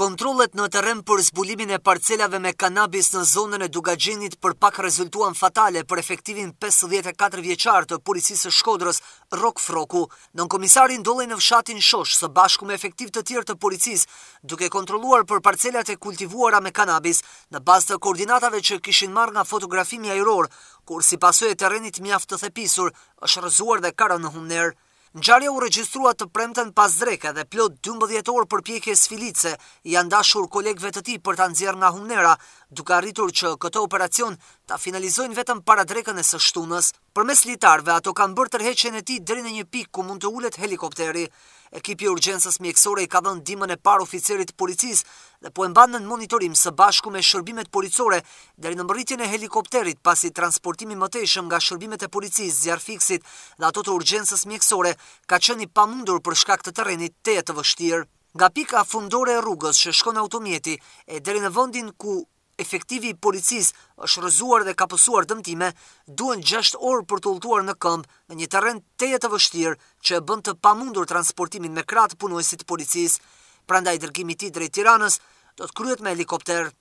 Kontrollet në terren për zbulimin e parcelave me kanabis në zonën e Dugaxhinit për pak rezultuan fatale për efektivin 54 vjeçar të policisë së Shkodrës, Rok Froku. Nën komisari ndolli në fshatin Shosh së bashku me efektiv të tjerë të policisë, duke kontrolluar për parcelat e kultivuara me kanabis në bazë të koordinatave që kishin marrë nga fotografimi ajror, kur si pasojë e terrenit mjaft të thepisur, është rrezuar dhe karon në humner. Ngjarja u regjistrua të premten pas dreka dhe plot 12 orë për pjekje sfilice janë dashur kolegve të ti për të nëzjerë nga humnera, duka rritur që këto operacion ta finalizojnë vetëm para drekën e së shtunës. Për mes litarve, ato kanë bërë tërheqen e ti dre në një pik ku mund të ullet helikopteri. Ekipi urgjensës mjekësore i ka dhënë dimën e par oficerit policis dhe po e mbanë në monitorim së bashku me shërbimet policore dheri në mëritjen e helikopterit pasi transportimi mëtejshëm nga shërbimet e policis, zjarfiksit dhe ato të urgjensës mjekësore ka qeni pa mundur për shkak të terenit të e të vështirë. Nga pika fundore e rrugës që shkon automjeti e dheri në vëndin ku efektivi i policis është rëzuar dhe kapësuar dëmtime, duen 6 orë për të ulltuar në këmbë në një teren të jetë vështirë që e bënd të pamundur transportimin me kratë punojësit policis, pranda i dërgimi ti drejt tiranës do të kryet me helikopterë.